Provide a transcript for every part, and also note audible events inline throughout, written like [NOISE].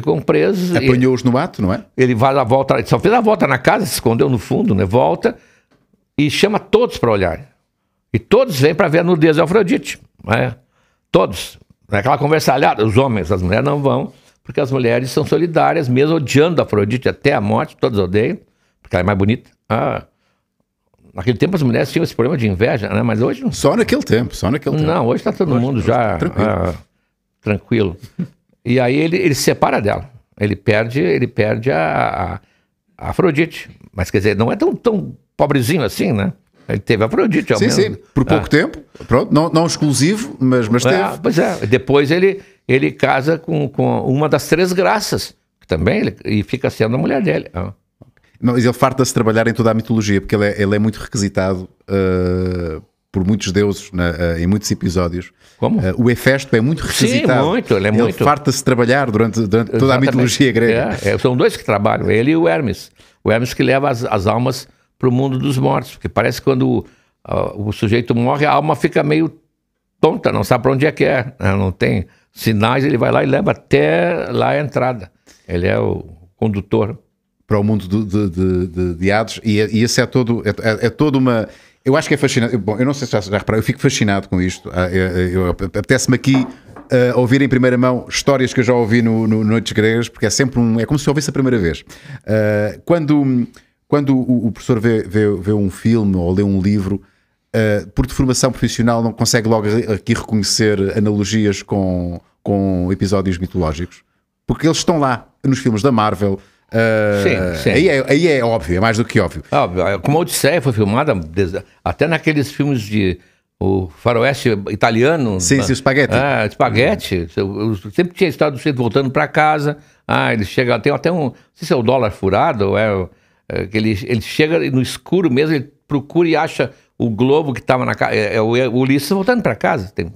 Ficam presos. Apanhou-os no mato, não é? Ele vai lá a volta, só fez a volta na casa, se escondeu no fundo, né? Volta e chama todos para olhar. E todos vêm para ver a nudez de Afrodite. Né? Todos. Naquela alhada os homens, as mulheres não vão, porque as mulheres são solidárias, mesmo odiando a Afrodite até a morte, todos odeiam, porque ela é mais bonita. Ah. Naquele tempo as mulheres tinham esse problema de inveja, né? Mas hoje não. Só naquele tempo, só naquele tempo. Não, hoje está todo hoje, mundo hoje tá já tranquilo. Ah, tranquilo. E aí ele, ele se separa dela. Ele perde, ele perde a, a, Afrodite. Mas quer dizer, não é tão, tão pobrezinho assim, né? Ele teve Afrodite, ao sim, menos. Sim, por pouco ah. tempo. Pronto, não, não exclusivo, mas, mas ah, teve. Ah, pois é, depois ele, ele casa com, com uma das três graças, que também, ele, e fica sendo a mulher dele. Ah. Não, mas ele farta-se trabalhar em toda a mitologia, porque ele é, ele é muito requisitado uh, por muitos deuses na, eh, em muitos episódios. Como? Eh, o Hefesto é muito requisitado. Sim, muito, ele é ele muito. farta-se trabalhar durante, durante toda a mitologia grega. É, é, são dois que trabalham, ele e o Hermes. O Hermes que leva as, as almas para o mundo dos mortos, porque parece que quando uh, o sujeito morre, a alma fica meio tonta, não sabe para onde é que é, né? não tem sinais, ele vai lá e leva até lá a entrada. Ele é o condutor. Para o mundo de, de, de, de Hades, e, e esse é todo, é, é, é toda uma eu acho que é fascinante. Bom, eu não sei se já, já eu fico fascinado com isto. Ah, apetece-me aqui uh, ouvir em primeira mão histórias que eu já ouvi no, no Noites Gregas, porque é sempre um. É como se eu ouvisse a primeira vez. Uh, quando, quando o, o professor vê, vê, vê, um filme ou lê um livro, uh, por deformação profissional, não consegue logo aqui reconhecer analogias com, com episódios mitológicos, porque eles estão lá nos filmes da Marvel ah, sim, Aí, é, aí é óbvio, é mais do que óbvio. É óbvio. É, como a Odisseia foi filmada, até naqueles filmes de o faroeste italiano. Sim, né? sim, espaguete. Ah, espaguete. Eu sempre tinha estado cedo voltando para casa. Ah, ele chega, tem até um. Não sei se é o dólar furado, ou é, é, que ele, ele chega no escuro mesmo, ele procura e acha o globo que estava na casa. É, é, o Ulisses voltando para casa. Tem,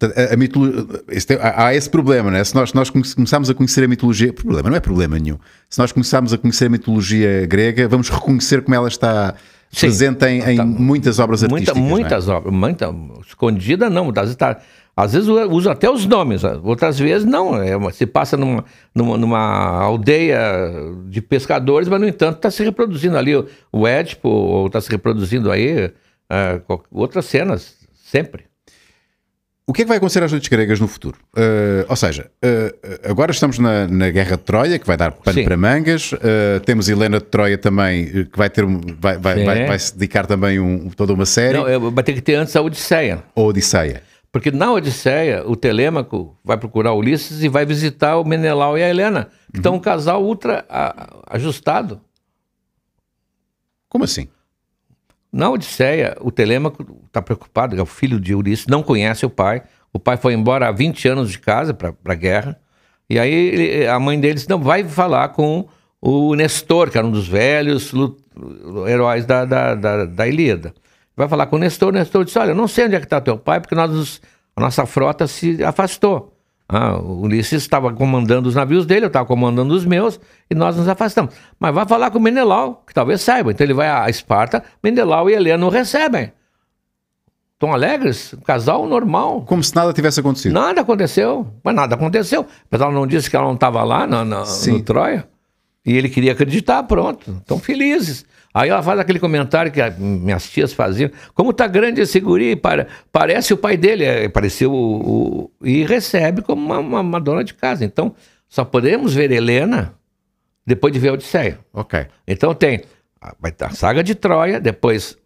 Portanto, a, a mitologia, tem, é, há, há, esse problema, né? Se nós, nós começarmos a conhecer a mitologia, problema, não é problema nenhum. Se nós começarmos a conhecer a mitologia grega, vamos reconhecer como ela está Sim, presente em, então, muitas obras muita, artísticas. Muitas é? obras, muita, escondida não, tá, às vezes, está, às vezes usa até os nomes, outras vezes não. É uma, se passa numa, numa, numa, aldeia de pescadores, mas no entanto está se reproduzindo ali o, o Édipo, ou está se reproduzindo aí é, outras cenas, sempre. O que é que vai acontecer às noites gregas no futuro? Uh, ou seja, uh, agora estamos na, na, Guerra de Troia, que vai dar pano Sim. para mangas. Uh, temos Helena de Troia também, que vai ter vai, vai, vai, vai, se dedicar também um, toda uma série. Não, vai ter que ter antes a Odisseia. A Odisseia. Porque na Odisseia, o Telêmaco vai procurar Ulisses e vai visitar o Menelau e a Helena, que uhum. estão um casal ultra a, ajustado. Como assim? Na Odisseia, o Telêmaco está preocupado, é o filho de Ulisses, não conhece o pai. O pai foi embora há 20 anos de casa para a guerra. E aí ele, a mãe dele disse, não, vai falar com o Nestor, que era um dos velhos heróis da, da, da, da Ilíada. Vai falar com o Nestor, o Nestor disse, olha, eu não sei onde é que está teu pai, porque nós, a nossa frota se afastou. Ah, o Ulisses estava comandando os navios dele, eu estava comandando os meus, e nós nos afastamos. Mas vai falar com o Menelau, que talvez saiba. Então ele vai a Esparta, Menelau e Helena o recebem. Estão alegres? Casal normal. Como se nada tivesse acontecido. Nada aconteceu. Mas nada aconteceu. Mas ela não disse que ela não estava lá na, na no Troia. E ele queria acreditar, pronto. Estão felizes. Aí ela faz aquele comentário que a, minhas tias faziam. Como tá grande esse guri, para, parece o pai dele. É, pareceu o, o, E recebe como uma, uma, uma, dona de casa. Então, só podemos ver Helena depois de ver Odisseia. Ok. Então tem a, a saga de Troia, depois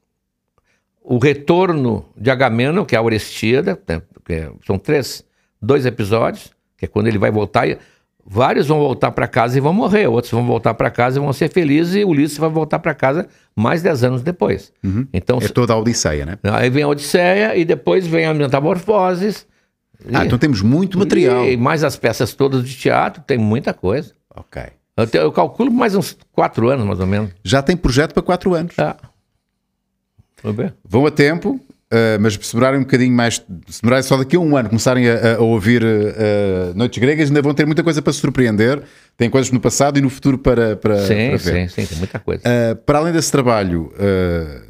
o retorno de Agamemnon, que é a Orestiada. Né, é, são três, dois episódios, que é quando ele vai voltar e Vários vão voltar para casa e vão morrer, outros vão voltar para casa e vão ser felizes, e Ulisses vai voltar para casa mais dez anos depois. Uhum. Então, é toda a Odisseia, né? Aí vem a Odisseia e depois vem a Metamorfoses. Ah, e, então temos muito material. E mais as peças todas de teatro, tem muita coisa. Ok. Eu, te, eu calculo mais uns quatro anos, mais ou menos. Já tem projeto para quatro anos. Tá. Vamos ver. Vão a tempo. Uh, mas se demorarem um bocadinho mais, se demorarem só daqui a um ano, começarem a, a ouvir uh, Noites Gregas, ainda vão ter muita coisa para surpreender. Tem coisas no passado e no futuro para, para, sim, para ver. Sim, sim, tem muita coisa. Uh, para além desse trabalho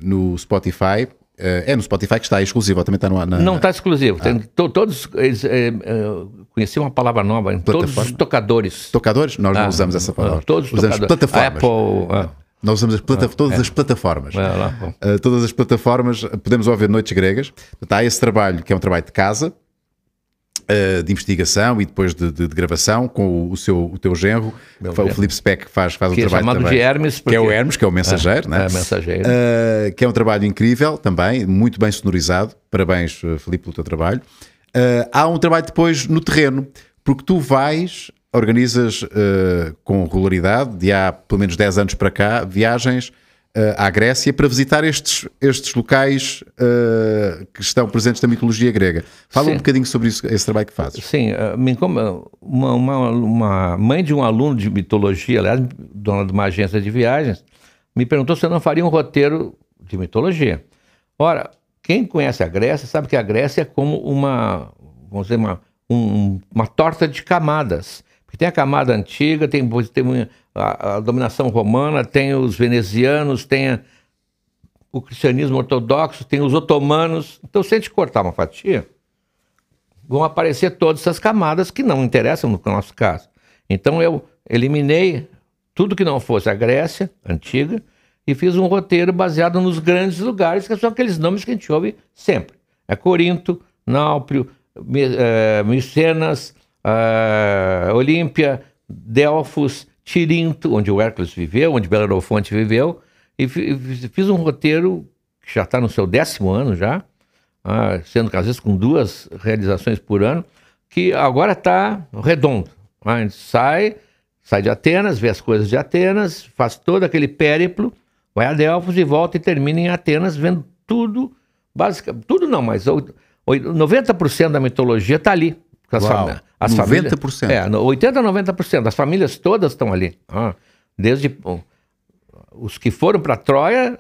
no Spotify, é no Spotify que está exclusivo, também está no, na... Não está exclusivo. Ah. Tem, to, todos eles é, conheci uma palavra nova, todos os tocadores. Tocadores? Nós não ah, usamos essa ah, palavra. Todos os usamos tocadores. plataformas. Apple, ah. Nós usamos as plata- ah, todas é. as plataformas. Uh, todas as plataformas, podemos ouvir noites gregas. Portanto, há esse trabalho que é um trabalho de casa, uh, de investigação e depois de, de, de gravação com o, o, seu, o teu genro, o Felipe Speck faz, faz que um é trabalho também, de Hermes, porque... que é o Hermes, que é o mensageiro, é, né? é mensageiro. Uh, que é um trabalho incrível também, muito bem sonorizado. Parabéns, eh, Felipe pelo teu trabalho. há um trabalho depois no terreno, porque tu vais organizas uh, com regularidade, de há pelo menos 10 anos para cá, viagens uh, à Grécia para visitar estes, estes locais uh, que estão presentes na mitologia grega. Fala Sim. um bocadinho sobre isso, esse trabalho que fazes. Sim, uma, uma, uma, mãe de um aluno de mitologia, aliás, dona de uma agência de viagens, me perguntou se eu não faria um roteiro de mitologia. Ora, quem conhece a Grécia sabe que a Grécia é como uma, vamos dizer, uma, um, uma torta de camadas tem a camada antiga, tem, tem a, a, dominação romana, tem os venezianos, tem a, o cristianismo ortodoxo, tem os otomanos. Então, se a gente cortar uma fatia, vão aparecer todas essas camadas que não interessam no nosso caso. Então, eu eliminei tudo que não fosse a Grécia antiga e fiz um roteiro baseado nos grandes lugares, que são aqueles nomes que a gente ouve sempre. É Corinto, Náuprio, eh, Micenas, uh, Olímpia, Delfos, Tirinto, onde o Hércules viveu, onde Belo viveu, e fiz um roteiro que já está no seu décimo ano já, uh, sendo que às vezes com duas realizações por ano, que agora está redondo. A gente sai, sai de Atenas, vê as coisas de Atenas, faz todo aquele périplo, vai a Delfos e volta e termina em Atenas, vendo tudo, basicamente, tudo não, mas 90% da mitologia está ali. Das as 90%. Famílias, é, 80% a 90%. As famílias todas estão ali. Ah, desde bom, os que foram para Troia,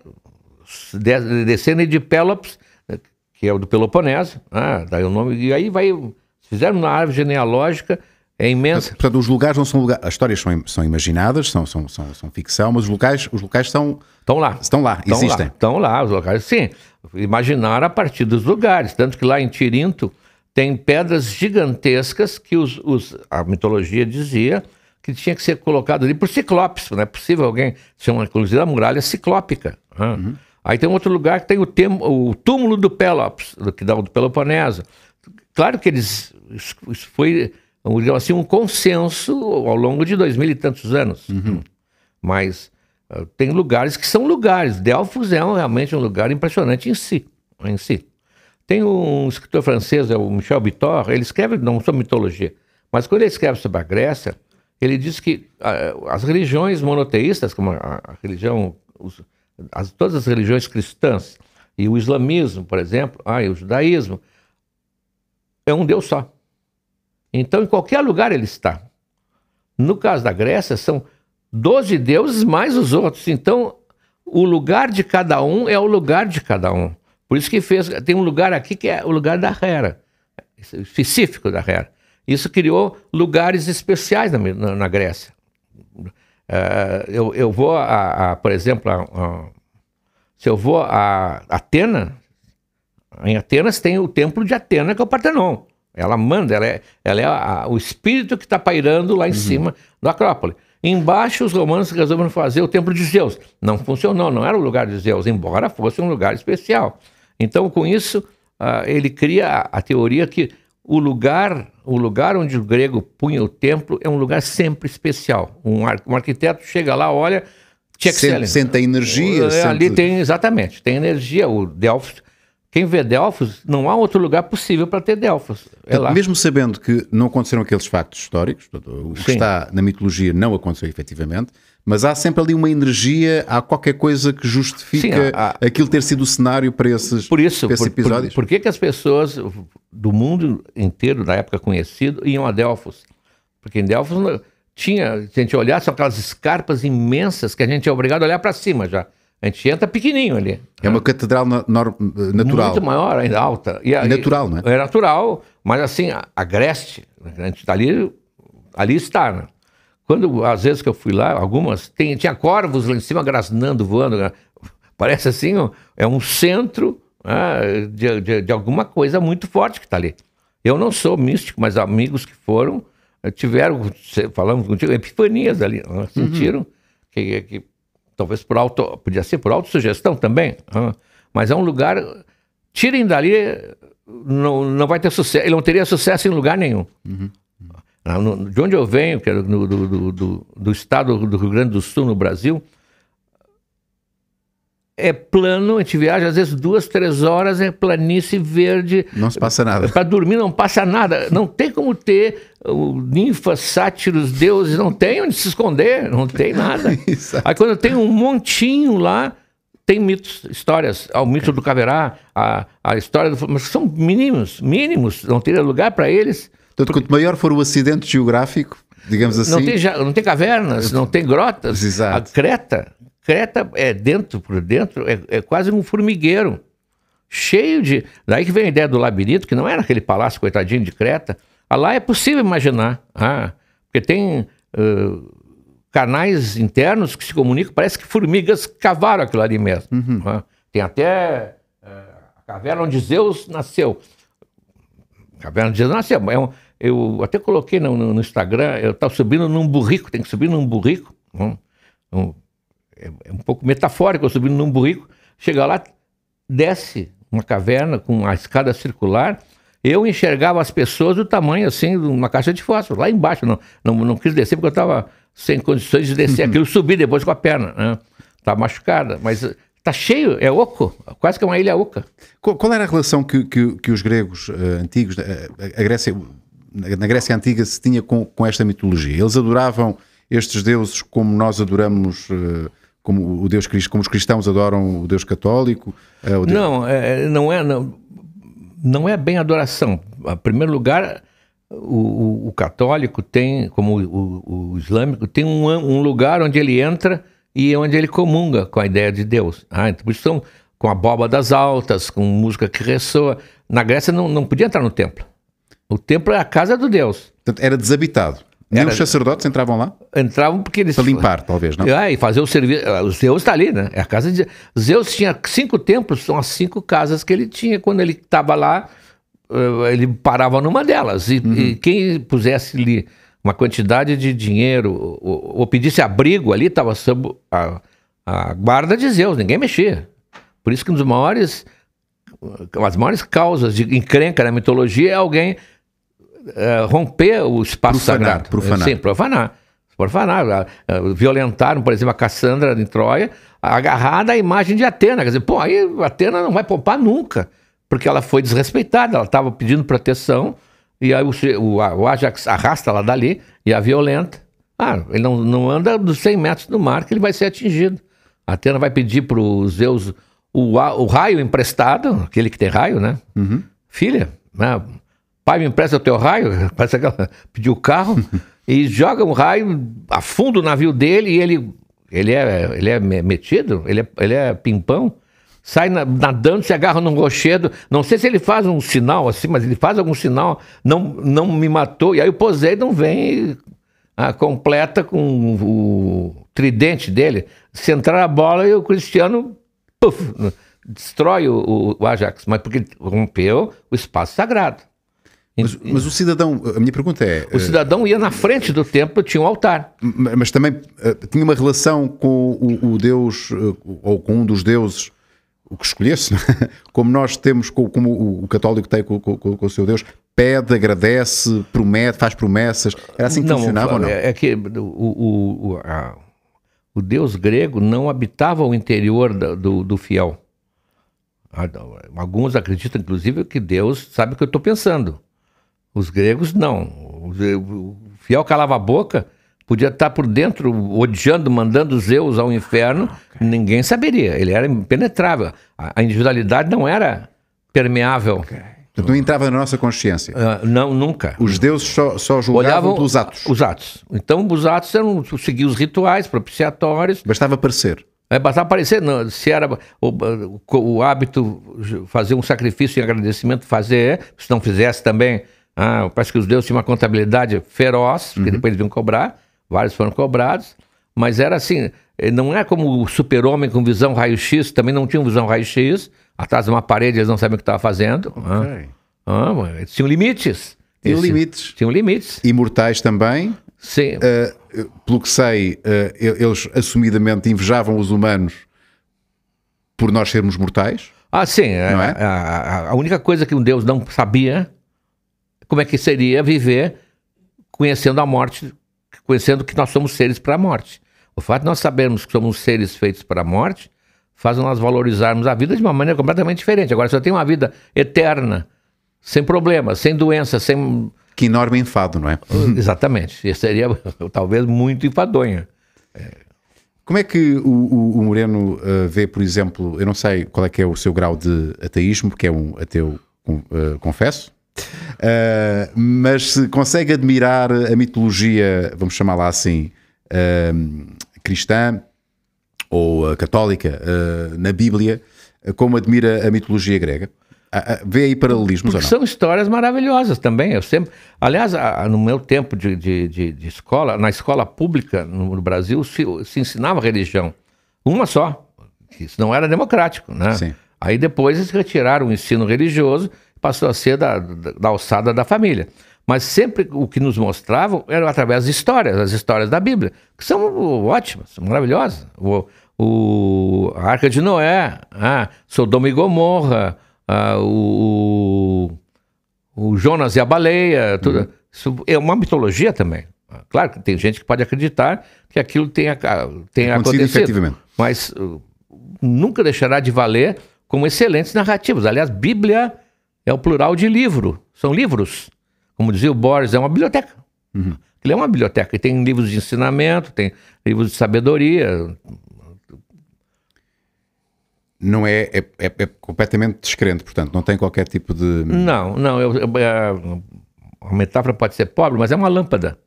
descendo de Pelops, né, que é o do Peloponeso, ah, daí o nome, e aí vai. Fizeram uma árvore genealógica. É imensa. Portanto, os lugares não são lugares. As histórias são, são imaginadas, são, são, são, são ficção, mas os locais, os locais são. Estão lá. Estão lá, estão existem. Lá, estão lá, os locais. Sim, imaginaram a partir dos lugares. Tanto que lá em Tirinto, tem pedras gigantescas que os, os, a mitologia dizia que tinha que ser colocado ali por ciclopes, não né? é possível alguém ser uma, inclusive a muralha ciclópica. Né? Uhum. Aí tem um outro lugar que tem o, tem, o túmulo do Pelops, do, que dá o do Peloponeso. Claro que eles isso foi digamos assim, um consenso ao longo de dois mil e tantos anos, uhum. mas uh, tem lugares que são lugares. Delfos é um, realmente um lugar impressionante em si, em si. Tem um escritor francês, é o Michel Bittor, ele escreve não sobre mitologia, mas quando ele escreve sobre a Grécia, ele diz que ah, as religiões monoteístas, como a, a religião, os, as, todas as religiões cristãs, e o islamismo, por exemplo, ah, e o judaísmo, é um Deus só. Então, em qualquer lugar ele está. No caso da Grécia, são 12 deuses mais os outros. Então, o lugar de cada um é o lugar de cada um. Por isso que fez. Tem um lugar aqui que é o lugar da Hera, específico da Hera. Isso criou lugares especiais na, na, na Grécia. Uh, eu, eu vou, a, a por exemplo, a, a, se eu vou a Atena, em Atenas tem o templo de Atena, que é o Partenon. Ela manda, ela é, ela é a, o espírito que está pairando lá em uhum. cima da Acrópole. Embaixo, os romanos resolveram fazer o templo de Zeus. Não funcionou, não era o lugar de Zeus, embora fosse um lugar especial. Então, com isso, uh, ele cria a, a, teoria que o lugar, o lugar onde o grego punha o templo é um lugar sempre especial. Um, ar, um arquiteto chega lá, olha, chega sente, sente a energia. Uh, ali tem, exatamente, tem energia. O Delfos quem vê Delfos, não há outro lugar possível para ter Delfos. É então, mesmo sabendo que não aconteceram aqueles fatos históricos, o que Sim. está na mitologia não aconteceu efetivamente, mas há sempre ali uma energia, há qualquer coisa que justifica Sim, há, há, aquilo ter sido o cenário para esses, por isso, para esses por, episódios. Por, por, que, que as pessoas do mundo inteiro, da época conhecido, iam a Delfos? Porque em Delfos não, tinha, se a gente são aquelas escarpas imensas que a gente é obrigado a olhar para cima já. A gente entra pequenininho ali. É uma é. catedral natural. Muito maior, ainda alta. E, é natural, e, né? É natural, mas assim, agreste. A gente está ali, ali está, né? Quando, às vezes que eu fui lá, algumas, tem, tinha corvos lá em cima, grasnando, voando. Né? Parece assim, é um centro né, de, de, de, alguma coisa muito forte que está ali. Eu não sou místico, mas amigos que foram eh, tiveram, falamos contigo, epifanias ali, né? Uhum. sentiram uhum. que, que, talvez por auto, podia ser por autossugestão também, né? mas é um lugar, tirem dali, não, não vai ter sucesso, ele não teria sucesso em lugar nenhum. Uhum. Ah, de onde eu venho, que era no, do, do, do, do, estado do Rio Grande do Sul, no Brasil, é plano, a gente viaja às vezes duas, três horas, é planície verde. Não se passa nada. Para dormir não passa nada. Não tem como ter ninfas, sátiros, deuses, não tem onde se esconder, não tem nada. [LAUGHS] Aí quando tem um montinho lá, tem mitos, histórias, ao ah, mito do caverá, a, a história do. Mas são mínimos, mínimos, não teria lugar para eles. Portanto, quanto maior for o acidente geográfico, digamos assim. Não tem, não tem cavernas, não tem grotas. Exato. A Creta, Creta é dentro por dentro, é, é quase um formigueiro. Cheio de. Daí que vem a ideia do labirinto, que não era aquele palácio coitadinho de Creta. Ah, lá é possível imaginar. Ah, porque tem uh, canais internos que se comunicam, parece que formigas cavaram aquilo ali mesmo. Uhum. Ah, tem até uh, a caverna onde Zeus nasceu. A caverna onde Zeus nasceu. É um, eu até coloquei no, no, no Instagram, eu estava subindo num burrico, tem que subir num burrico, um, um, é, é um pouco metafórico, eu subindo num burrico, chega lá, desce uma caverna com uma escada circular, eu enxergava as pessoas do tamanho assim de uma caixa de fósforo, lá embaixo. Não, não, não quis descer porque eu estava sem condições de descer uhum. aquilo, subi depois com a perna. Né? Tá machucada, mas eh, tá cheio, é oco, quase que é uma ilha oca. Qual, qual era a relação que, que, que os gregos uh, antigos, eh, a, a Grécia na Grécia Antiga se tinha com, com esta mitologia. Eles adoravam estes deuses como nós adoramos eh, como o Deus como os cristãos adoram o Deus católico? Eh, o Deus... Não, é, é, não é não, não é bem adoração. Em primeiro lugar, o, o católico tem, como o, o islâmico, tem um, um, lugar onde ele entra e é onde ele comunga com a ideia de Deus. Ah, então estão com a boba das altas, com música que ressoa. Na Grécia não, não podia entrar no templo. O templo é a casa do Deus. Portanto, era desabitado. Nem era... os sacerdotes entravam lá? Entravam porque eles... Para limpar, talvez, não? Ah, e fazer o serviço... Ah, o Zeus está ali, né? É a casa de... Zeus tinha cinco templos, são as cinco casas que ele tinha. Quando ele estava lá, ah, ele parava numa delas. E, uhum. e quem pusesse ali uma quantidade de dinheiro ou, ou pedisse abrigo ali, estava sob a, a, guarda de Zeus, ninguém mexia. Por isso que um dos maiores, as maiores causas de encrenca na mitologia é alguém é, romper o espaço profanar, sagrado. Profanar. Sim, profanar. Profanar. violentaram, por exemplo, a Cassandra de Troia, agarrada à imagem de Atena. Quer dizer, pô, aí Atena não vai poupar nunca, porque ela foi desrespeitada, ela estava pedindo proteção, e aí o, o, o Ajax arrasta ela dali e a violenta. Ah, ele não, não anda dos 100 metros do mar que ele vai ser atingido. A Atena vai pedir para os Zeus o, o raio emprestado, aquele que tem raio, né? Uhum. Filha, né? Pai, me empresta o teu raio? [LAUGHS] Parece que ela pediu o carro [LAUGHS] e joga um raio, afunda o navio dele e ele, ele, é, ele é metido, ele é, ele é pimpão sai nadando, se agarra num rochedo. Não sei se ele faz um sinal assim, mas ele faz algum sinal, não, não me matou. E aí o Poseidon vem ah, completa com o tridente dele. Se entrar a bola e o Cristiano puff, destrói o, o Ajax, mas porque rompeu o espaço sagrado. Mas, mas, o cidadão, a minha pergunta é. O eh, cidadão ia na frente do templo, tinha um altar. Mas também eh, tinha uma relação com o, o Deus, eh, ou com um dos deuses, o que escolhesse, é? [LAUGHS] como nós temos, como o católico tem com, com, com, o seu Deus, pede, agradece, promete, faz promessas. Era assim que não, funcionava ou não? É, é que o, o, o, a, o, Deus grego não habitava o interior do, do fiel. Alguns acreditam, inclusive, que Deus sabe o que eu estou pensando. Os gregos não. O fiel calava a boca, podia estar por dentro, odiando, mandando Zeus ao inferno, okay. Ah, ninguém saberia. Ele era impenetrável. A individualidade não era permeável. Okay. Não entrava na nossa consciência. Uh, não, nunca. Os deuses só, só julgavam Olhavam atos. Os atos. Então, os atos eram seguir os rituais propiciatórios. Bastava aparecer. É, bastava aparecer. Não, se era o, o, o hábito fazer um sacrifício em agradecimento, fazer. Se não fizesse também, ah, parece que os deuses tinham uma contabilidade feroz, porque uhum. depois eles iam cobrar, vários foram cobrados, mas era assim, eh, não é como o super-homem com visão raio-x, também não tinha visão raio-x, atrás de uma parede eles não sabiam o que estava fazendo. Okay. Ah, tinham limites. Tinham limites. Tinham limites. Imortais também. Sim. Uh, pelo que sei, uh, eles assumidamente invejavam os humanos por nós sermos mortais. Ah, sim. É? A, a, a, única coisa que um Deus não sabia como é que seria viver conhecendo a morte, conhecendo que nós somos seres para a morte. O fato de nós sabermos que somos seres feitos para a morte faz nós valorizarmos a vida de uma maneira completamente diferente. Agora, se eu tenho uma vida eterna, sem problemas, sem doença, sem. Que enorme enfado, não é? Hum, exatamente. Isso seria [LAUGHS] talvez muito enfadonha. Como é que o, o Moreno uh, vê, por exemplo, eu não sei qual é que é o seu grau de ateísmo, porque é um ateu, um, uh, eh, confesso, Uh, mas se consegue admirar a mitologia, vamos chamá-la assim, uh, cristã ou eh, católica uh, na Bíblia, como admira a mitologia grega? Ah, ah, vê aí paralelismos Porque São histórias maravilhosas também. Eu sempre, aliás, no meu tempo de, de, de, de escola, na escola pública no Brasil, se, se ensinava religião. Uma só. Isso não era democrático, né? Sim. Aí depois eles retiraram o ensino religioso passou a ser da, da, da alçada da família. Mas sempre o que nos mostravam era através de histórias, as histórias da Bíblia, que são ótimas, maravilhosas. O, o a Arca de Noé, ah, Sodoma e Gomorra, ah, o, o, Jonas e a baleia, tudo. Uhum. Isso é uma mitologia também. Ah, claro que tem gente que pode acreditar que aquilo tenha, ah, tenha acontecido, acontecido mas uh, nunca deixará de valer como excelentes narrativas. Aliás, Bíblia é o plural de livro. São livros. Como dizia o Borges, é uma biblioteca. Uhum. Ele é uma biblioteca. E tem livros de ensinamento, tem livros de sabedoria. Não é, é, é, é completamente descrente, portanto, não tem qualquer tipo de. Não, não. Eu, eu, a, é, a metáfora pode ser pobre, mas é uma lâmpada.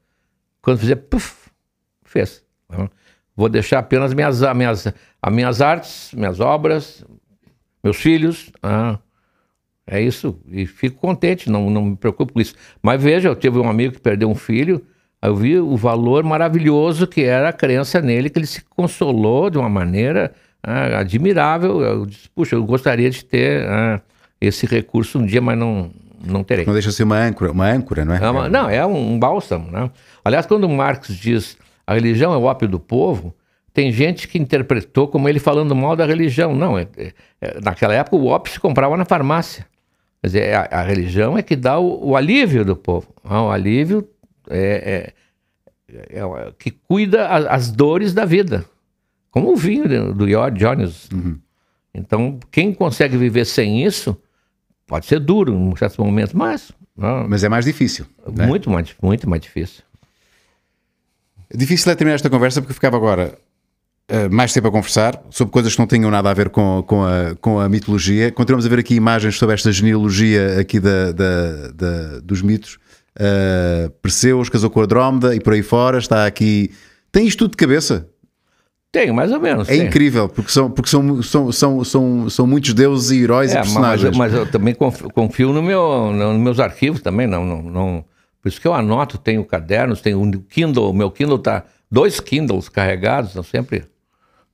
Quando fizer, puf, fez. Vou deixar apenas minhas, minhas, minhas artes, minhas obras, meus filhos. Ah é isso. E fico contente, não, não me preocupo com isso. Mas veja, eu tive um amigo que perdeu um filho, eu vi o valor maravilhoso que era a crença nele, que ele se consolou de uma maneira ah, admirável. Eu disse, puxa, eu gostaria de ter ah, esse recurso um dia, mas não, não terei. Não deixa ser uma âncora, uma âncora, não é? é uma, não, é um bálsamo, né? Aliás, quando Marx diz a religião é o ópio do povo, tem gente que interpretou como ele falando mal da religião. Não, é, é, é naquela época o ópio se comprava na farmácia. Quer dizer, é a, a religião é que dá o, o alívio do povo. O alívio é, é, é, é que cuida a, as dores da vida. Como o vinho do, George Jones. Uhum. Então, quem consegue viver sem isso, pode ser duro em certos momentos, mas... Não, mas é mais difícil. Né? Muito, né? mais, muito mais difícil. É difícil é terminar esta conversa porque ficava agora eh, mais tempo a conversar sobre coisas que não tinham nada a ver com, com, a, com a mitologia. Continuamos a ver aqui imagens sobre esta genealogia aqui da, da, da dos mitos. Uh, eh, Perseus casou com Andrómeda e por aí fora está aqui. Tem isto tudo de cabeça? Tenho, mais ou menos. É incrível, porque, são, porque são, são, são, são, são muitos deuses e heróis é, e personagens. Mas, mas, eu também confio, confio no meu, no, nos meus arquivos também, não, não, não, Por isso que eu anoto, tenho cadernos, tenho o Kindle, o meu Kindle está dois Kindles carregados, não sempre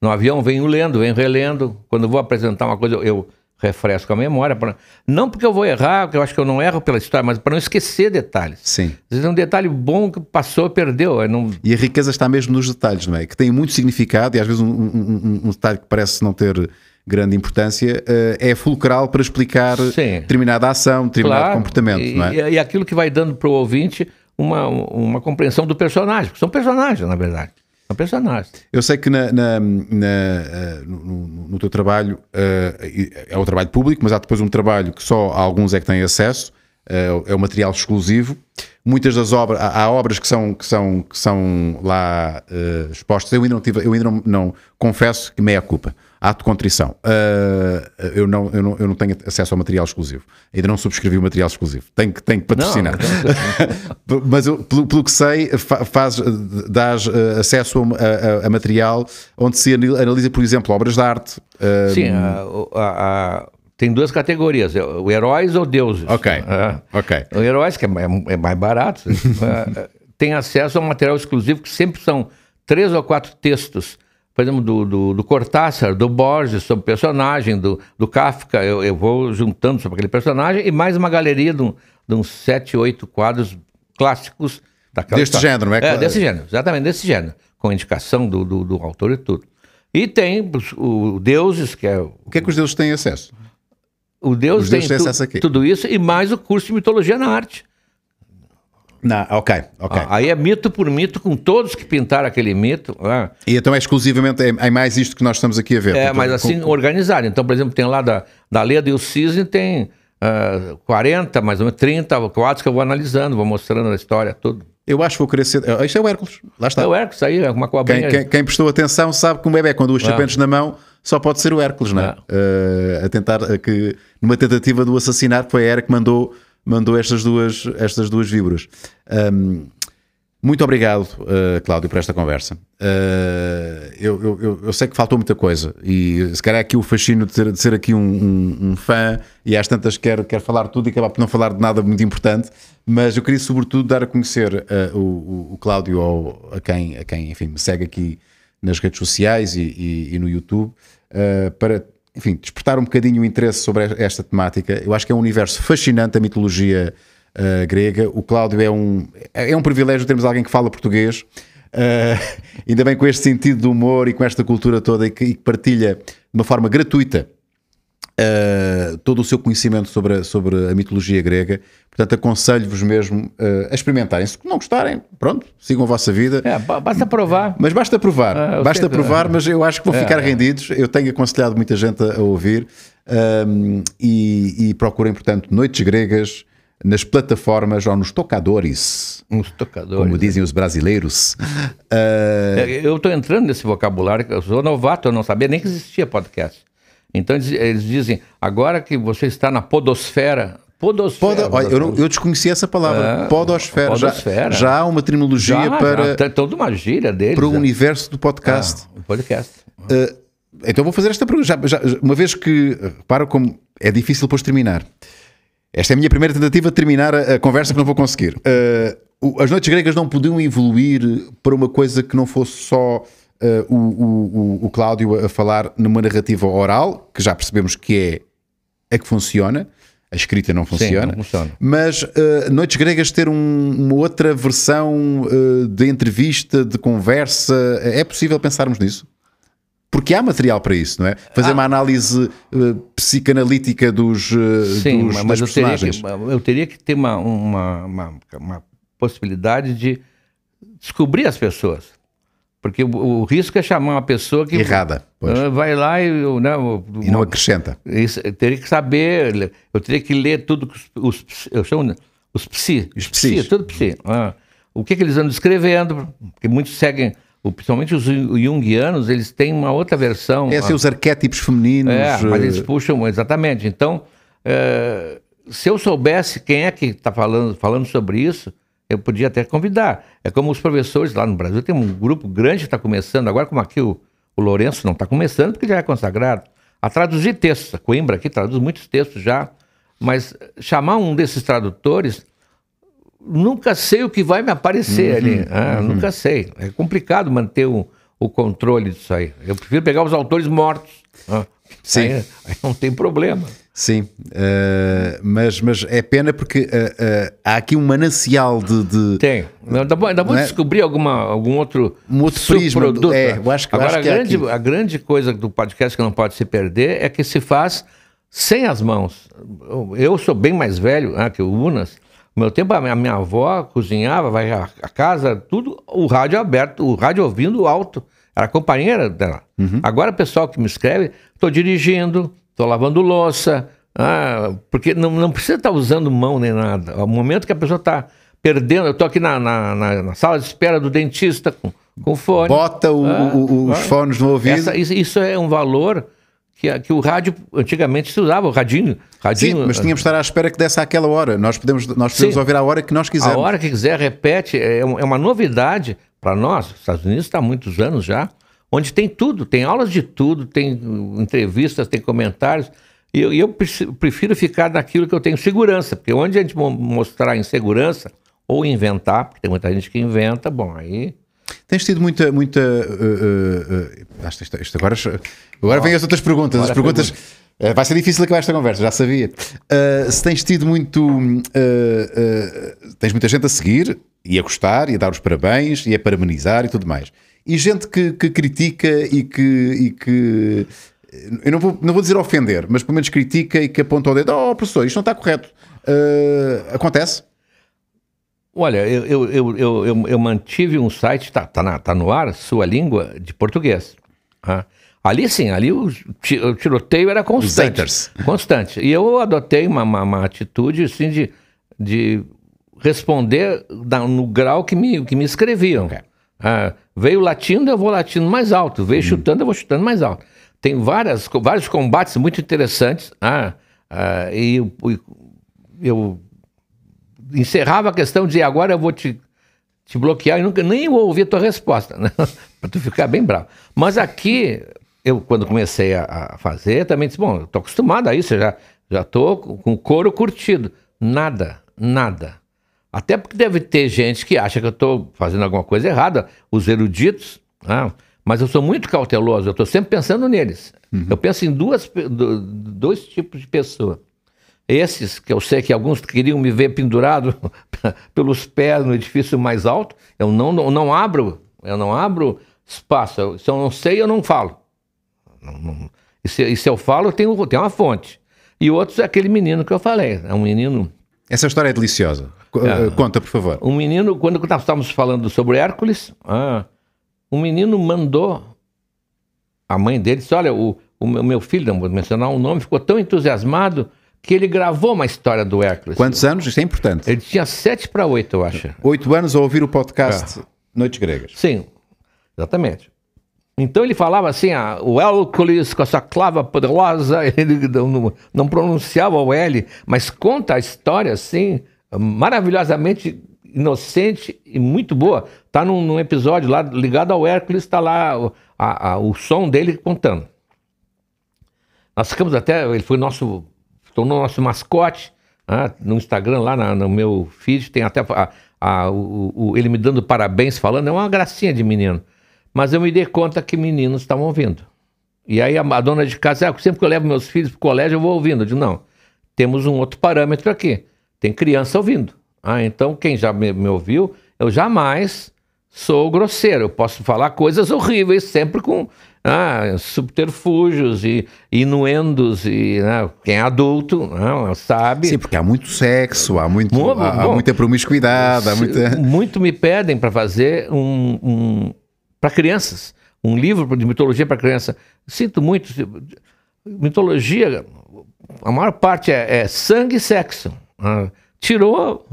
no avião venho lendo, venho relendo. Quando vou apresentar uma coisa, eu, refresco a memória. Pra... Não porque eu vou errar, porque eu acho que eu não erro pela história, mas para não esquecer detalhes. Sim. Às vezes é um detalhe bom que passou, perdeu. É não... E a riqueza está mesmo nos detalhes, não é? Que tem muito significado e às vezes um, um, um detalhe que parece não ter grande importância, eh, é fulcral para explicar Sim. determinada ação, determinado claro, comportamento. E, não é? e aquilo que vai dando para o ouvinte uma, uma compreensão do personagem, porque são personagens, na verdade. São é personagens. Eu sei que na, na, na eh, no, no, teu trabalho eh, é o trabalho público, mas há depois um trabalho que só alguns é que têm acesso, eh, é o material exclusivo. Muitas das obras, há, obras que são, que são, que são lá expostas. Eu ainda não tive, eu ainda não, não confesso que meia culpa Ato de contrição. Uh, eu, não, eu, não, eu não tenho acesso ao material exclusivo. Ainda não subscrevi o material exclusivo. Tenho que, tenho que patrocinar. Não, não [LAUGHS] Mas eu, pelo, pelo, que sei, faz, dás ah, acesso a, a, a, material onde se analisa, por exemplo, obras de arte. Uh, Sim, a, tem duas categorias, o heróis ou deuses. Ok, ok. O heróis, que é, é mais barato, [LAUGHS] tem acesso a um material exclusivo que sempre são três ou quatro textos por exemplo, do, do, do Cortázar, do Borges, sobre personagem, do, do Kafka, eu, eu vou juntando sobre aquele personagem, e mais uma galeria de, um, de uns sete, oito quadros clássicos daquela história. gênero, não é? É, desse gênero, exatamente, desse gênero, com indicação do, do, do autor e tudo. E tem os, o Deuses, que é... O que é que os deuses têm acesso? O Deus os tem, deuses têm acesso aqui. tudo isso, e mais o curso de mitologia na arte não, ok, ok. Ah, aí é mito por mito, com todos que pintaram aquele mito. Ah. E então é exclusivamente, é, é, mais isto que nós estamos aqui a ver. É, mas assim, com... organizado. Então, por exemplo, tem lá da, da Leda e o Cisne, tem uh, ah, 40, mais ou menos 30 quadros que eu vou analisando, vou mostrando a história, tudo. Eu acho que vou crescer ah, Isto é o Hércules, lá está. É o Hércules, aí é uma Quem, quem, quem, prestou atenção sabe que um bebê com duas ah. na mão só pode ser o Hércules, não é? Ah. Uh, a tentar, que, numa tentativa do assassinato, foi a Hera que mandou mandou estas duas, estas duas víboras. Um, muito obrigado, uh, Cláudio, por esta conversa. Uh, eu, eu, eu, sei que faltou muita coisa e se calhar aqui o fascino de ser, de ser aqui um, um, um, fã e às tantas quero, quero falar tudo e acabar por não falar de nada muito importante, mas eu queria sobretudo dar a conhecer uh, o, o, Cláudio ou a quem, a quem enfim, me segue aqui nas redes sociais e, e, e no YouTube para enfim, despertar um bocadinho o interesse sobre esta temática. Eu acho que é um universo fascinante a mitologia uh, grega. O Cláudio é um, é, é um privilégio termos alguém que fala português, uh, [LAUGHS] ainda bem com este sentido de humor e com esta cultura toda e que, e que partilha de uma forma gratuita uh, todo o seu conhecimento sobre a, sobre a mitologia grega. Portanto, aconselho-vos mesmo uh, a experimentarem. Se não gostarem, pronto, sigam a vossa vida. É, basta provar. Mas basta provar. Ah, basta sei, provar, é. mas eu acho que vão é, ficar é. rendidos. Eu tenho aconselhado muita gente a, a ouvir. Um, e, e, procurem, portanto, Noites Gregas nas plataformas ou nos tocadores. Nos tocadores. Como dizem os brasileiros. Uh... [LAUGHS] Eu estou entrando nesse vocabulário, eu sou novato, eu não sabia nem que existia podcast. Então eles, dizem, agora que você está na podosfera Podosfera. olha, eu, eu desconheci essa palavra. É, podosfera. podosfera. Já, já, há uma terminologia já, para. Já, toda uma gíria deles. Para o é. universo do podcast. Ah, podcast. Uh, então vou fazer esta pergunta. uma vez que. Repara como é difícil depois terminar. Esta é a minha primeira tentativa de terminar a, a conversa que não vou conseguir. Uh, as noites gregas não podiam evoluir para uma coisa que não fosse só uh, o, o, o Cláudio a falar numa narrativa oral, que já percebemos que é a que funciona, a escrita não funciona, Sim, não funciona. mas uh, Noites Gregas ter um, uma outra versão uh, de entrevista, de conversa, é, é possível pensarmos nisso? Porque há material para isso, não é? Fazer ah. uma análise uh, psicanalítica dos, Sim, dos, mas das eu personagens. Teria que, eu teria que ter uma, uma, uma, uma possibilidade de descobrir as pessoas. Porque o, o, risco é chamar uma pessoa que. Errada. Pois. Ah, vai lá e. Não, né, e não acrescenta. Isso, teria que saber, eu teria que ler tudo que os. os eu chamo. Né, os psi. Os psi. psi tudo psi. Ah, o que, que, eles andam escrevendo, porque muitos seguem. Principalmente os jungianos, eles têm uma outra versão. É, ah, os arquétipos femininos. É, mas eh, eles puxam, exatamente. Então, é, se eu soubesse quem é que está falando, falando sobre isso, eu podia até convidar. É como os professores lá no Brasil, tem um grupo grande que está começando, agora como aqui o, o Lourenço não está começando, porque já é consagrado, a traduzir textos. A Coimbra aqui traduz muitos textos já, mas chamar um desses tradutores, nunca sei o que vai me aparecer uhum, ali. Ah, uhum. Nunca sei. É complicado manter o, o controle disso aí. Eu prefiro pegar os autores mortos. Ah, Sim. Aí, aí não tem problema. Sim, uh, mas, mas é pena porque uh, uh, há aqui um manancial de. de Tem. Ainda bom, ainda bom é? descobrir alguma, algum outro, um outro produto é, eu acho que, Agora, acho é a, que grande, é a grande coisa do podcast que não pode se perder é que se faz sem as mãos. Eu sou bem mais velho né, que o Unas. No meu tempo, a minha, avó cozinhava, vai a casa, tudo, o rádio aberto, o rádio ouvindo alto. Era companheira dela. Uhum. Agora, o pessoal que me escreve, estou dirigindo estou lavando louça, ah, porque não, não precisa estar tá usando mão nem nada. O momento que a pessoa está perdendo, eu estou aqui na, na, na, na, sala de espera do dentista com, com fone. Bota o, ah, o, os ah, fones no ouvido. Essa, isso, isso é um valor que, que o rádio antigamente se usava, o radinho. radinho Sim, mas ah. tínhamos que estar à espera que desse àquela hora. Nós podemos, nós podemos ouvir a hora que nós quisermos. A hora que quiser, repete. É, é uma novidade para nós. Os Estados Unidos está há muitos anos já onde tem tudo, tem aulas de tudo, tem entrevistas, tem comentários. E eu, eu, prefiro ficar naquilo que eu tenho segurança, porque onde a gente mostrar insegurança ou inventar, porque tem muita gente que inventa, bom, aí. Tens tido muita. muita uh, uh, uh, isto, isto, agora agora vêm as outras perguntas. As perguntas. Eh, vai ser difícil acabar esta conversa, já sabia. Eh, se tens tido muito. Eh, tens muita gente a seguir e a gostar e a dar os parabéns e a parabenizar e tudo mais e gente que, que critica e que, e que eu não vou, não vou dizer ofender, mas pelo menos critica e que aponta o dedo, oh professor, isto não está correto. Uh, acontece? Olha, eu, eu, eu, eu, eu, mantive um site, está tá tá, tá no ar, Sua Língua, de português. Ah, ali sim, ali o, tiroteio era constante. Constante. E eu adotei uma, uma, uma atitude assim de, de responder no grau que me, que me escreviam. Okay. Ah, veio latindo, eu vou latindo mais alto. Veio hum. chutando, eu vou chutando mais alto. Tem várias, vários combates muito interessantes. Ah, ah, e eu, eu encerrava a questão de agora eu vou te, te bloquear e nunca, nem vou ouvir a tua resposta, né? [LAUGHS] para tu ficar bem bravo. Mas aqui, eu quando comecei a, a fazer, também disse, bom, estou acostumado a isso, já, já com o couro curtido. Nada, nada. Até porque deve ter gente que acha que eu estou fazendo alguma coisa errada, os eruditos, né? mas eu sou muito cauteloso, eu estou sempre pensando neles. Uhum. Eu penso em duas, dois tipos de pessoa. Esses que eu sei que alguns queriam me ver pendurado [LAUGHS] pelos pés no edifício mais alto, eu não, não, não abro, eu não abro espaço. se eu não sei, eu não falo. Não, não. E, se, e, se, eu falo, eu tenho, tenho uma fonte. E outros é aquele menino que eu falei, é um menino essa história é deliciosa. Ah, eh, Conta, por favor. Um menino, quando estávamos falando sobre Hércules, ah, um menino mandou a mãe dele, disse, olha, o, o meu filho, não vou mencionar o um nome, ficou tão entusiasmado que ele gravou uma história do Hércules. Quantos anos? Isso é importante. Ele tinha sete para oito, eu acho. Oito anos a ouvir o podcast ah. Noites Gregas. Sim, exatamente. Então ele falava assim, ah, o Hércules com a sua clava poderosa, [LAUGHS] ele não, não, pronunciava o L, mas conta a história assim, maravilhosamente inocente e muito boa. Tá num, num episódio lá ligado ao Hércules, está lá a, a, o som dele contando. Nós ficamos até, ele foi nosso, tornou nosso mascote né, no Instagram, lá na, no meu feed, tem até a, o, o, ele me dando parabéns, falando, é uma gracinha de menino. Mas eu me dei conta que meninos estavam ouvindo. E aí a dona de casa, ah, sempre que eu levo meus filhos para o colégio, eu vou ouvindo. Eu digo, não, temos um outro parâmetro aqui. Tem criança ouvindo. Ah, então quem já me, me ouviu, eu jamais sou grosseiro. Eu posso falar coisas horríveis, sempre com ah, subterfúgios e inuendos. E, né, quem é adulto não né, sabe. Sim, porque há muito sexo, há, muito, bom, há, bom, muita promiscuidade. Há muita... Muito me pedem para fazer um, um para crianças, um livro de mitologia para criança. Sinto muito. Mitologia, a maior parte é, é sangue e sexo. Né? tirou.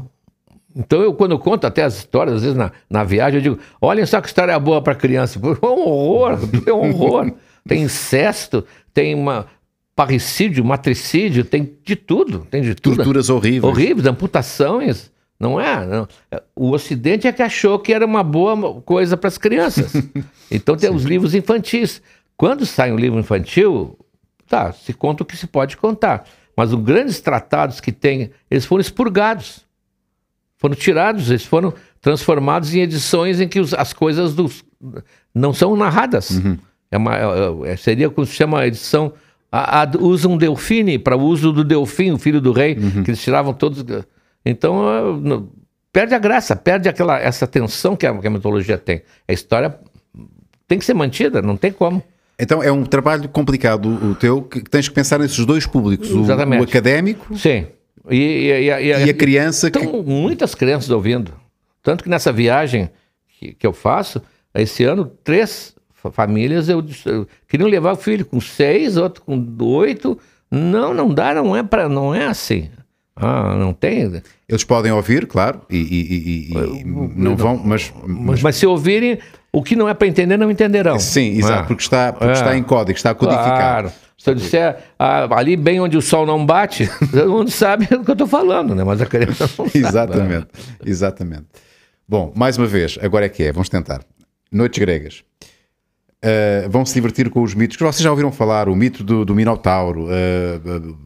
Então, eu, quando eu conto até as histórias, às vezes na, na viagem, eu digo: olhem só que história boa para criança. [LAUGHS] É um horror, é um horror. tem incesto, tem uma, parricídio, matricídio, tem de tudo. Tem de tudo. Torturas horríveis. Horríveis, amputações. Não é? Não. É, o Ocidente é que achou que era uma boa coisa para as crianças. [LAUGHS] Então tem os livros infantis. Quando sai um livro infantil, tá, se conta o que se pode contar. Mas os grandes tratados que tem, eles foram expurgados. Foram tirados, eles foram transformados em edições em que os, as coisas dos, não são narradas. Uhum. É uma, é, é seria como se chama a edição. A, a, usam Delfine para o uso do Delfim, o filho do rei, uhum. que eles tiravam todos. Então, perde a graça, perde aquela, essa tensão que a, que a mitologia tem. A história tem que ser mantida, não tem como. Então é um trabalho complicado o teu, que tens que pensar nesses dois públicos, o, o académico Sim. E, e, e, a, e, a criança. Estão que... muitas crianças ouvindo. Tanto que nessa viagem que, que eu faço, esse ano, três famílias eu, eu queriam levar o filho com seis, outro com oito. Não, não dá, não é para, não é assim. Ah, não tem. Eles podem ouvir, claro, e, e, e, e não, não, vão, mas, mas, mas. se ouvirem, o que não é para entender, não entenderão. Sim, exato, ah. porque, está, porque está em código, está codificado. Claro. Se eu disser ah, ali bem onde o sol não bate, [LAUGHS] todo mundo sabe do [LAUGHS] que eu estou falando, né? Mas a criança não sabe. exatamente, exatamente. Bom, mais uma vez, agora é que é, vamos tentar. Noites gregas. Uh, vão se divertir com os mitos que vocês já ouviram falar, o mito do, do Minotauro, uh,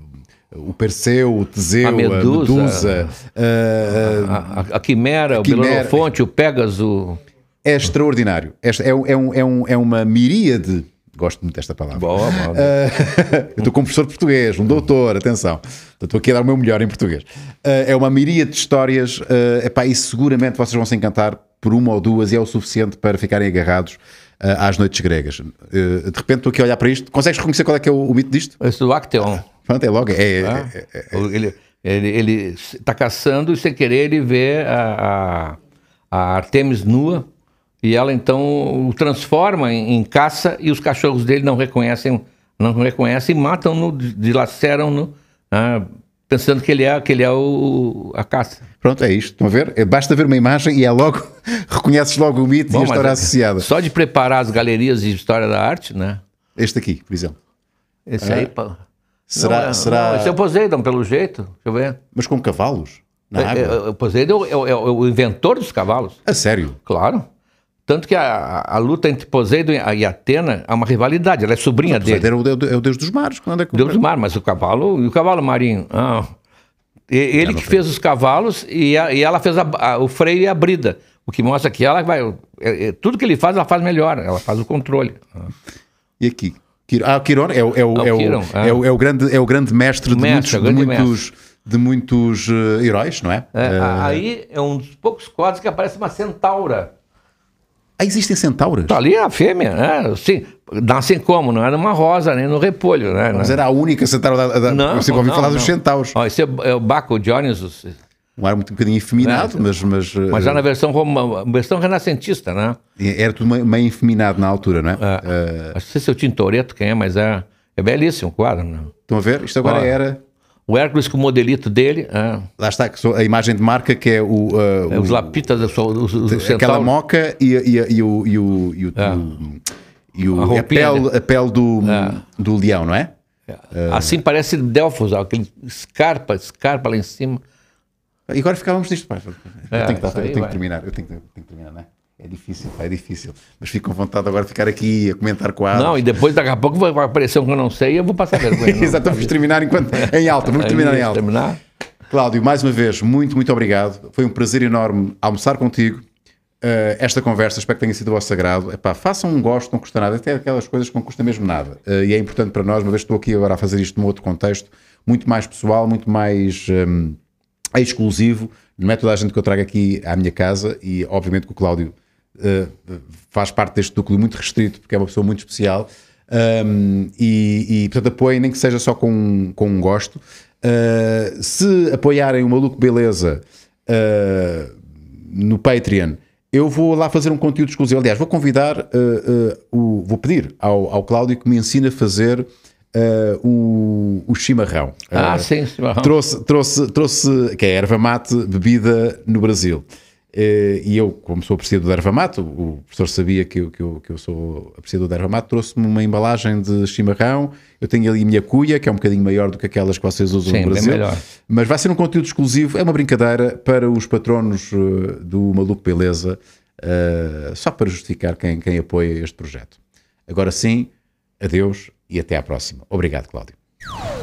o Perseu, o Teseu, a Medusa, a, Medusa, a, a, a Quimera, o Belo-Fonte, o Pégaso. É extraordinário. É, é, um, é, um, é uma miríade. Gosto muito desta palavra. Boa, boa. Uh, [LAUGHS] eu estou com um professor português, um doutor, atenção. Estou aqui a dar o meu melhor em português. Uh, é uma miríade de histórias uh, epá, e seguramente vocês vão se encantar por uma ou duas e é o suficiente para ficarem agarrados às noites gregas. de repente estou aqui a olhar para isto. Consegues reconhecer qual é que é o, o mito disto? Esse do Acteon. Pronto, é logo é, ah, é, é, é. Ele, ele, ele tá caçando e sem querer ele vê a, a, a Artemis nua e ela então o transforma em, em, caça e os cachorros dele não reconhecem, não reconhecem, matam-no, dilaceram-no, né, pensando que ele é, que ele é o, a caça. Pronto, é isto. Estão a ver? É, basta ver uma imagem e é logo, [LAUGHS] reconheces logo o mito Bom, e a história associada. Só de preparar as galerias de história da arte, né? Este aqui, por exemplo. Esse ah. aí, Será. Não, é, será... Não, esse é o Poseidon, pelo jeito. Deixa eu ver. Mas com cavalos? Na é, água? É, o Poseidon é, é, é, o inventor dos cavalos. É sério? Claro. Tanto que a, a luta entre Poseidon e Atena é uma rivalidade, ela é sobrinha mas, é dele. Poseidon é o, deus dos mares. Quando é que... Deus do mar, mas o cavalo. E o cavalo marinho? Ah, ele que fez os cavalos e, a, e ela fez a, a, o freio e a brida. O que mostra que ela vai. É, é, tudo que ele faz, ela faz melhor, ela faz o controle. E aqui? Ah, Quirón é, é, é, o, ah, é, ah. é, o, é, o, grande, é o grande mestre, é mestre de muitos, de eh, muitos, de muitos heróis, não é? é uh, aí é um dos poucos códigos que aparece uma centaura. Ah, existem centauras? Está ali a fêmea, né? Sim, nascem como? Não era é uma rosa, nem no repolho, né? Mas era a única centaura da... da não, você ouviu falar não. dos centauros. Ó, esse é, é o Baco Dionysus um ar muito um bocadinho efeminado, é? mas, mas... Eh, mas já na versão, Roma, versão renascentista, né? Era tudo meio, meio efeminado na altura, não é? é uh, não sei se é o Tintoretto quem é, mas é, é belíssimo o quadro, não é? Estão a ver? Isto agora era... O Hércules com o modelito dele... É. Lá está a imagem de marca que é o... Uh, é, os o, lapitas, o, é os, Aquela moca e, e, e, e o... E o, e o, é. e o a, a, pele, a pele do, é. do leão, não é? Assim parece Delfos, aquele escarpa, escarpa lá em cima... E agora ficávamos nisto. pai. eu, é, tenho, dar, eu tenho que é, terminar, eu tenho, tenho que terminar, não é? É difícil, é difícil. Mas fico com vontade agora de ficar aqui a comentar quadros. Não, e depois daqui a pouco vai aparecer um que eu não sei e eu vou passar vergonha. É? [LAUGHS] Exato, vamos terminar enquanto, [LAUGHS] em alta, vamos terminar em alta. Terminar. Cláudio, mais uma vez, muito, muito obrigado. Foi um prazer enorme almoçar contigo. Uh, esta conversa, espero que tenha sido o vosso sagrado. façam um gosto, não custa nada, até aquelas coisas que não custa mesmo nada. Uh, e é importante para nós, uma vez que estou aqui agora a fazer isto num outro contexto, muito mais pessoal, muito mais. Um, é exclusivo, não é toda a gente que eu trago aqui à minha casa e obviamente que o Cláudio uh, faz parte deste núcleo muito restrito porque é uma pessoa muito especial um, ehm, e, e, portanto apoiem nem que seja só com, com um gosto. Uh, se apoiarem o Maluco Beleza uh, no Patreon, eu vou lá fazer um conteúdo exclusivo. Aliás, vou convidar, o, vou pedir ao, ao Cláudio que me ensine a fazer Uh, o, o, chimarrão. Ah, uh, sim, chimarrão. Trouxe, trouxe, trouxe, que é erva mate bebida no Brasil. Uh, e eu, como sou apreciador de erva mate, o, professor sabia que eu, que eu, que eu sou apreciador de erva mate, trouxe-me uma embalagem de chimarrão. Eu tenho ali a minha cuia, que é um bocadinho maior do que aquelas que vocês usam sim, no Brasil. Mas vai ser um conteúdo exclusivo, é uma brincadeira para os patronos do Maluco Beleza, só para justificar quem, quem apoia este projeto. Agora sim, adeus e até à próxima. Obrigado, Cláudio.